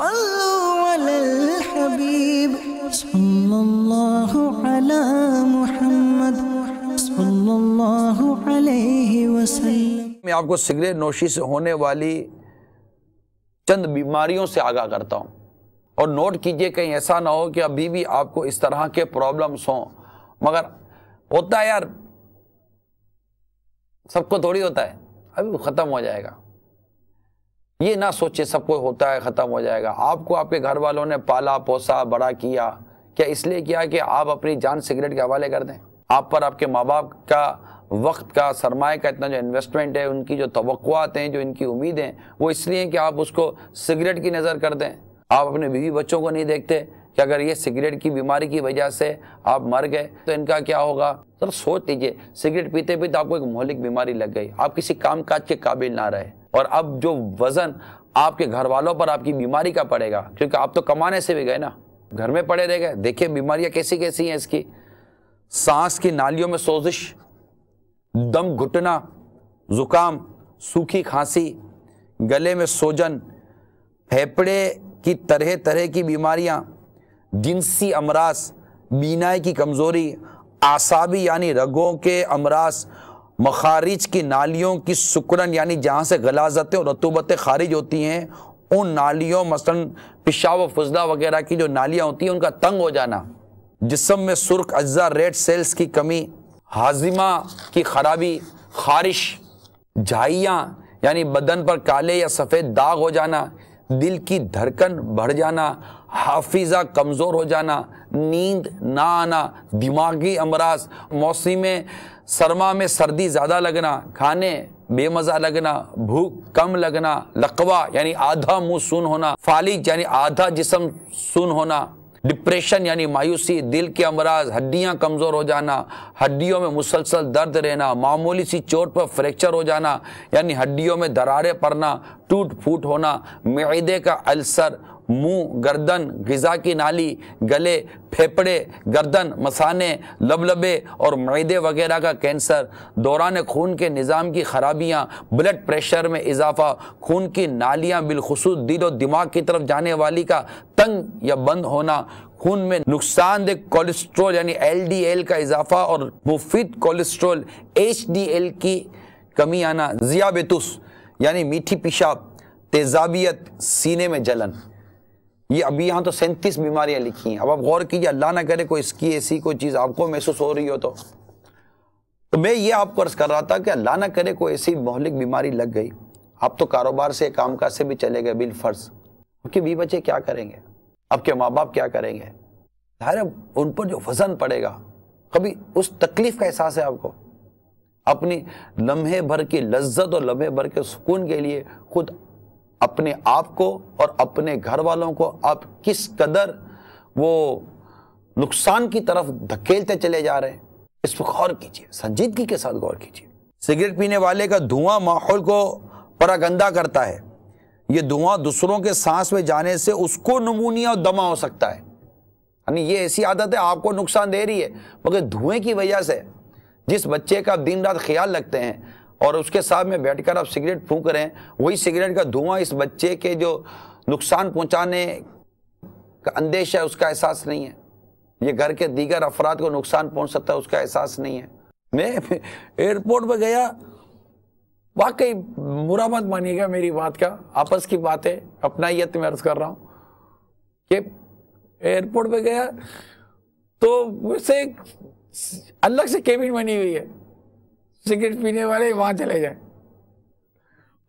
मैं आपको सिगरेट नोशी से होने वाली चंद बीमारियों से आगाह करता हूँ और नोट कीजिए कहीं ऐसा ना हो कि अभी भी आपको इस तरह के प्रॉब्लम्स हों मगर होता है यार सबको थोड़ी होता है अभी ख़त्म हो जाएगा ये ना सोचे सब कोई होता है ख़त्म हो जाएगा आपको आपके घर वालों ने पाला पोसा बड़ा किया क्या इसलिए किया कि आप अपनी जान सिगरेट के हवाले कर दें आप पर आपके माँ बाप का वक्त का सरमाए का इतना जो इन्वेस्टमेंट है उनकी जो तवक़ात हैं जो इनकी उम्मीद हैं वो इसलिए कि आप उसको सिगरेट की नज़र कर दें आप अपने बीवी बच्चों को नहीं देखते कि अगर ये सिगरेट की बीमारी की वजह से आप मर गए तो इनका क्या होगा सर सोच लीजिए सिगरेट पीते पीते आपको एक मौलिक बीमारी लग गई आप किसी काम काज के काबिल ना रहे और अब जो वज़न आपके घर वालों पर आपकी बीमारी का पड़ेगा क्योंकि आप तो कमाने से भी गए ना घर में पड़े रह गए देखिए बीमारियां कैसी कैसी हैं इसकी सांस की नालियों में सोजिश दम घुटना जुकाम सूखी खांसी गले में सोजन फेफड़े की तरह तरह की बीमारियां जिनसी अमराज बीनाई की कमज़ोरी आसाबी यानी रगों के अमराज मखारिज की नालियों की सुकड़न यानी जहाँ से गलाजतें और रतूबतें खारिज होती हैं उन नालियों मसलन पिशाब फजला वगैरह की जो नालियाँ होती हैं उनका तंग हो जाना जिसम में सुर्ख अज्जा रेड सेल्स की कमी हाजिमा की खराबी खारिश झाइयाँ यानी बदन पर काले या सफ़ेद दाग हो जाना दिल की धड़कन बढ़ जाना हाफिज़ा कमज़ोर हो जाना नींद ना आना दिमागी अमराज मौसम में सरमा में सर्दी ज़्यादा लगना खाने बेमज़ा लगना भूख कम लगना लकवा यानी आधा मुंह सुन होना फालिज यानी आधा जिसम सुन होना डिप्रेशन यानी मायूसी दिल के अमराज हड्डियां कमज़ोर हो जाना हड्डियों में मुसलसल दर्द रहना मामूली सी चोट पर फ्रैक्चर हो जाना यानी हड्डियों में दरारें पड़ना टूट फूट होना मैदे का अल्सर मुंह, गर्दन गज़ा की नाली गले फेफड़े गर्दन मसाने लबलबे और मैदे वगैरह का कैंसर दौरान खून के निज़ाम की खराबियाँ ब्लड प्रेशर में इजाफा खून की नालियाँ बिलखसूस दिल और दिमाग की तरफ जाने वाली का तंग या बंद होना खून में नुकसानदेह कोलेस्ट्रोल यानी एल का इजाफा और मुफीद कोलेस्ट्रोल एच की कमी आना जियाबेतुस यानी मीठी पेशाब तेजाबियत सीने में जलन ये अभी यहाँ तो सैंतीस बीमारियाँ लिखी हैं अब आप गौर कीजिए अल्लाह ना करे कोई इसकी ऐसी कोई चीज़ आपको महसूस हो रही हो तो तो मैं ये आपको अर्ज़ कर रहा था कि अल्लाह ना करे कोई ऐसी मौलिक बीमारी लग गई आप तो कारोबार से काम काज से भी चले गए बिल फर्ज आपके बी बच्चे क्या करेंगे आपके माँ बाप क्या करेंगे अरे उन पर जो वज़न पड़ेगा कभी उस तकलीफ़ का एहसास है आपको अपनी लम्हे भर की लज्जत और लम्हे भर के सुकून के लिए खुद अपने आप को और अपने घर वालों को आप किस कदर वो नुकसान की तरफ धकेलते चले जा रहे हैं इस पर गौर कीजिए संजीदगी के साथ गौर कीजिए सिगरेट पीने वाले का धुआं माहौल को परागंदा करता है ये धुआं दूसरों के सांस में जाने से उसको नमूनिया और दमा हो सकता है यानी ये ऐसी आदत है आपको नुकसान दे रही है मगर धुएं की वजह से जिस बच्चे का दिन रात ख्याल रखते हैं और उसके साथ में बैठकर आप सिगरेट फूंक रहे हैं वही सिगरेट का धुआं इस बच्चे के जो नुकसान पहुंचाने का अंदेशा है उसका एहसास नहीं है ये घर के दीगर अफराद को नुकसान पहुंच सकता है उसका एहसास नहीं है मैं एयरपोर्ट पर गया वाकई बुरा मत मानिएगा मेरी बात का आपस की बात है अपना यत्न में अर्ज कर रहा हूँ कि एयरपोर्ट पर गया तो उसे अलग से केबिन बनी हुई है सिगरेट पीने वाले वहां चले जाए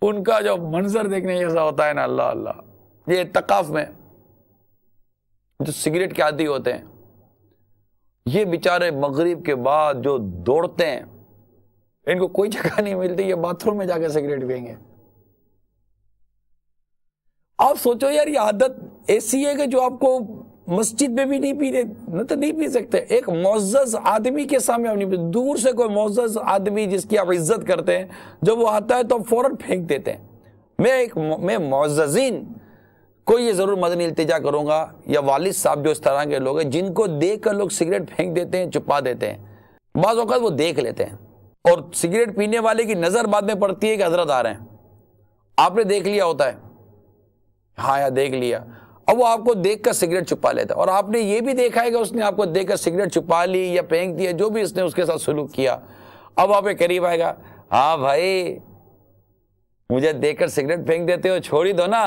उनका जो मंजर देखने जैसा होता है ना अल्लाह अल्लाह ये तकाफ में जो सिगरेट के आदि होते हैं ये बेचारे मगरिब के बाद जो दौड़ते हैं इनको कोई जगह नहीं मिलती ये बाथरूम में जाकर सिगरेट पियेंगे आप सोचो यार ये आदत ऐसी है कि जो आपको मस्जिद में भी नहीं पी रहे न तो नहीं पी सकते एक मोजस आदमी के सामने आप नहीं पी दूर से कोई मोजस आदमी जिसकी आप इज्जत करते हैं जब वो आता है तो आप फ़ौर फेंक देते हैं मैं एक मैं मोज़ीन को ये ज़रूर मदन इल्तजा करूँगा या वालिद साहब जो इस तरह के लोग हैं जिनको देख कर लोग सिगरेट फेंक देते हैं छुपा देते हैं बाद अवत वो देख लेते हैं और सिगरेट पीने वाले की नज़र बाद में पड़ती है कि हजरत आ रहे हैं आपने देख लिया होता है हाँ या देख लिया और वो आपको देख कर सिगरेट छुपा लेता और आपने ये भी देखा है कि उसने आपको देख कर सिगरेट छुपा ली या फेंक दिया जो भी इसने उसके साथ सुलूक किया अब आप करीब आएगा हाँ भाई मुझे देखकर सिगरेट फेंक देते हो छोड़ ही दो ना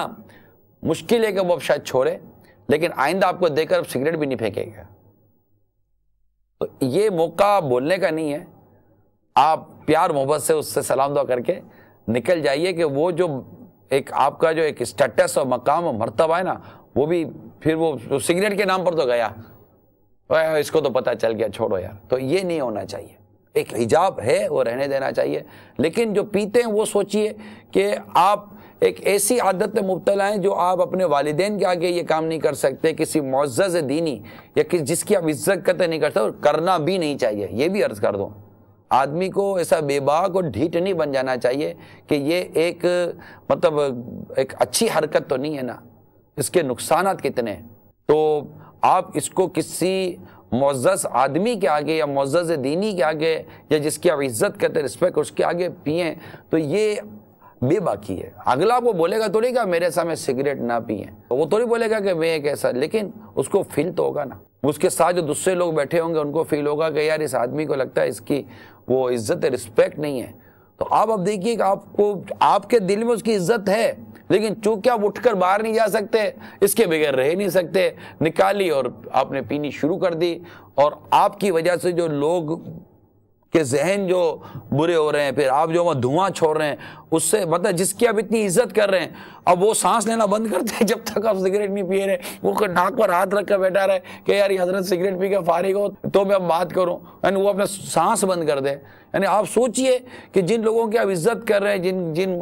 मुश्किल है कि वो अब शायद छोड़े लेकिन आइंदा आपको देखकर अब सिगरेट भी नहीं फेंकेगा तो ये मौका बोलने का नहीं है आप प्यार मोहब्बत से उससे सलाम दुआ करके निकल जाइए कि वो जो एक आपका जो एक स्टेटस और मकाम और मरतबा है ना वो भी फिर वो, सिगरेट के नाम पर तो गया इसको तो पता चल गया छोड़ो यार तो ये नहीं होना चाहिए एक हिजाब है वो रहने देना चाहिए लेकिन जो पीते हैं वो सोचिए कि आप एक ऐसी आदत में मुबतला हैं जो आप अपने वालदेन के आगे ये काम नहीं कर सकते किसी मुआज़ दीनी या किस जिसकी आप इज्जत करते नहीं कर सकते और करना भी नहीं चाहिए ये भी अर्ज़ कर दूँ आदमी को ऐसा बेबाक और ढीठ नहीं बन जाना चाहिए कि ये एक मतलब एक अच्छी हरकत तो नहीं है ना इसके नुकसान कितने तो आप इसको किसी मोजस आदमी के आगे या मोज़स दीनी के आगे या जिसकी आप इज़्ज़त करते रिस्पेक्ट उसके आगे पिए तो ये बेबाकी है अगला वो बोलेगा थोड़ी क्या मेरे सामने सिगरेट ना पिए वो थोड़ी बोलेगा कि मैं कैसा लेकिन उसको फील तो होगा ना उसके साथ जो दूसरे लोग बैठे होंगे उनको फील होगा कि यार इस आदमी को लगता है इसकी वो इज्जत रिस्पेक्ट नहीं है तो आप अब देखिए कि आपको आपके दिल में उसकी इज्जत है लेकिन चूंकि आप उठकर बाहर नहीं जा सकते इसके बगैर रह नहीं सकते निकाली और आपने पीनी शुरू कर दी और आपकी वजह से जो लोग कि जहन जो बुरे हो रहे हैं फिर आप जो वह धुआं छोड़ रहे हैं उससे मतलब जिसकी आप इतनी इज्जत कर रहे हैं अब वो सांस लेना बंद करते हैं जब तक आप सिगरेट नहीं पिए रहे वो नाक पर हाथ रख कर बैठा रहे कि यार हजरत सिगरेट पी के फारिग हो तो मैं अब बात करूँ यानी वो अपना सांस बंद कर दे यानी आप सोचिए कि जिन लोगों की आप इज्जत कर रहे हैं जिन जिन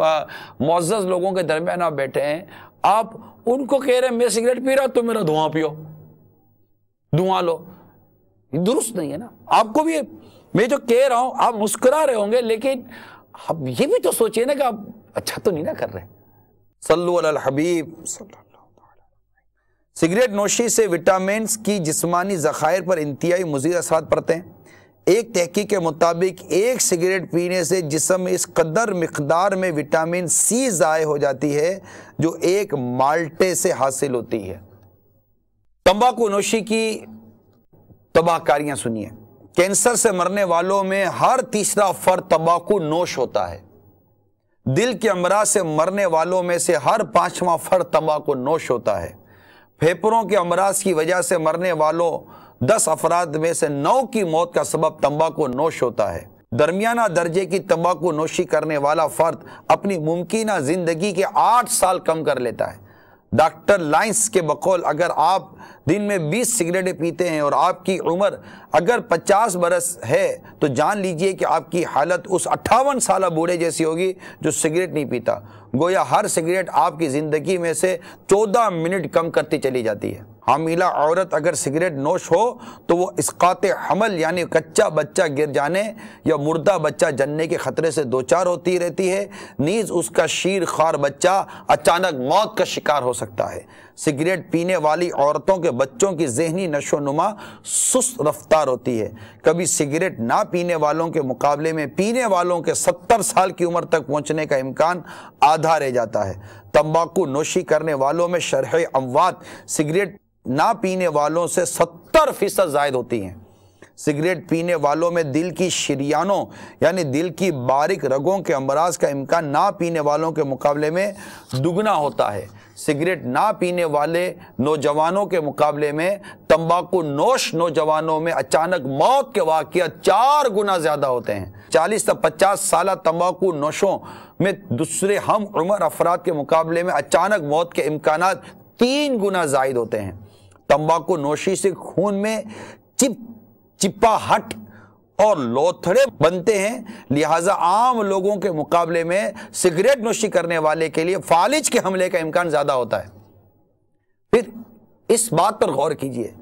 मोज लोगों के दरमियान आप बैठे हैं आप उनको कह रहे हैं मैं सिगरेट पी रहा हूँ तुम तो मेरा धुआं पियो धुआं लो दुरुस्त नहीं है ना आपको भी मैं जो कह रहा हूं आप मुस्कुरा रहे होंगे लेकिन आप ये भी तो सोचिए ना कि आप अच्छा तो नहीं ना कर रहे सल्लु अल हबीब सिगरेट नोशी से विटामिन की जिस्मानी ज़खायर पर इंतहाई मजीद असरा पड़ते हैं एक तहकीक के मुताबिक एक सिगरेट पीने से जिसम इस कदर मकदार में विटामिन सी ज़ाय हो जाती है जो एक माल्टे से हासिल होती है तंबाकू नोशी की तबाहकारियां सुनिए कैंसर से मरने वालों में हर तीसरा फर्द तंबाकू नोश होता है दिल के अमराज से मरने वालों में से हर पांचवा फर्द तंबाकू नोश होता है फेफड़ों के अमराज की वजह से मरने वालों दस अफराद में से नौ की मौत का सबब तंबाकू नोश होता है दरमियाना दर्जे की तंबाकू नोशी करने वाला फर्द अपनी मुमकिन ज़िंदगी के आठ साल कम कर लेता है डॉक्टर लाइंस के बकौल अगर आप दिन में 20 सिगरेटें पीते हैं और आपकी उम्र अगर 50 बरस है तो जान लीजिए कि आपकी हालत उस अट्ठावन साल बूढ़े जैसी होगी जो सिगरेट नहीं पीता गोया हर सिगरेट आपकी ज़िंदगी में से 14 मिनट कम करती चली जाती है आमिला औरत अगर सिगरेट नोश हो तो वो इसकात हमल यानी कच्चा बच्चा गिर जाने या मुर्दा बच्चा जन्ने के ख़तरे से दो चार होती रहती है नीज़ उसका शीर खार बच्चा अचानक मौत का शिकार हो सकता है सिगरेट पीने वाली औरतों के बच्चों की जहनी नशो नुमा सुस्त रफ्तार होती है कभी सिगरेट ना पीने वालों के मुकाबले में पीने वालों के सत्तर साल की उम्र तक पहुँचने का इम्कान आधा रह जाता है तम्बाकू नोशी करने वालों में शरह अमवात सिगरेट ना पीने वालों से सत्तर फीसद जायद होती हैं सिगरेट पीने वालों में दिल की शरियानों यानी दिल की बारिक रगों के अमराज का इम्कान ना पीने वालों के मुकाबले में दुगना होता है सिगरेट ना पीने वाले नौजवानों के मुकाबले में तंबाकू नोश नौजवानों में अचानक मौत के वाक़ चार गुना ज़्यादा होते हैं चालीस से पचास साल तंबाकू नोशों में दूसरे हम उम्र अफराद के मुकाबले में अचानक मौत के इम्कान तीन गुना जायद होते हैं तंबाकू नोशी से खून में चिप चिपाहट और लोथड़े बनते हैं लिहाजा आम लोगों के मुकाबले में सिगरेट नोशी करने वाले के लिए फालिज के हमले का इम्कान ज़्यादा होता है फिर इस बात पर गौर कीजिए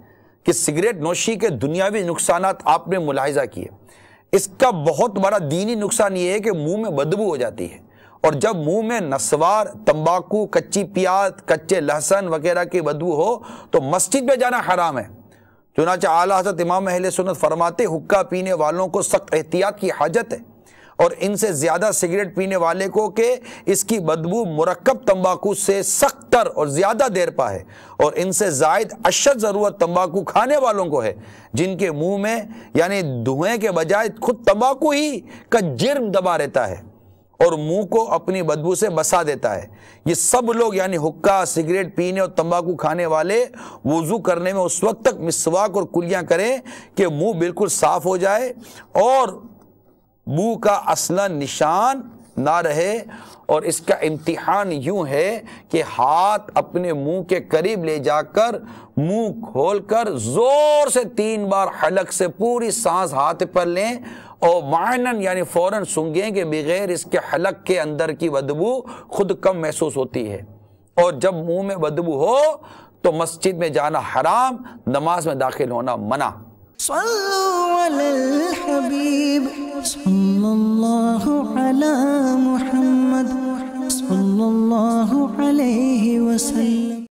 कि सिगरेट नोशी के दुनियावी नुकसान आपने मुलायजा किए इसका बहुत बड़ा दीनी नुकसान ये है कि मुंह में बदबू हो जाती है और जब मुंह में नसवार तंबाकू कच्ची प्याज कच्चे लहसन वगैरह की बदबू हो तो मस्जिद में जाना हराम है चुनाच आला हजरत इमाम अहल सुनत फरमाते हुक्का पीने वालों को सख्त एहतियात की हाजत है और इनसे ज़्यादा सिगरेट पीने वाले को कि इसकी बदबू मरकब तम्बाकू से सख्त तर और ज़्यादा देर पा है और इनसे जायद अशद ज़रूरत तम्बाकू खाने वालों को है जिनके मुँह में यानी धुएँ के बजाय खुद तम्बाकू ही का जर्म दबा रहता है और मुंह को अपनी बदबू से बसा देता है ये सब लोग यानी हुक्का सिगरेट पीने और तंबाकू खाने वाले वज़ू करने में उस वक्त तक मिसवाक और कुलियां करें कि मुंह बिल्कुल साफ हो जाए और मुंह का असला निशान ना रहे और इसका इम्तिहान यूं है कि हाथ अपने मुंह के करीब ले जाकर मुंह खोलकर ज़ोर से तीन बार हलक से पूरी सांस हाथ पर लें और मायनन यानी फ़ौर सूंघें के बगैर इसके हलक के अंदर की बदबू खुद कम महसूस होती है और जब मुंह में बदबू हो तो मस्जिद में जाना हराम नमाज में दाखिल होना मना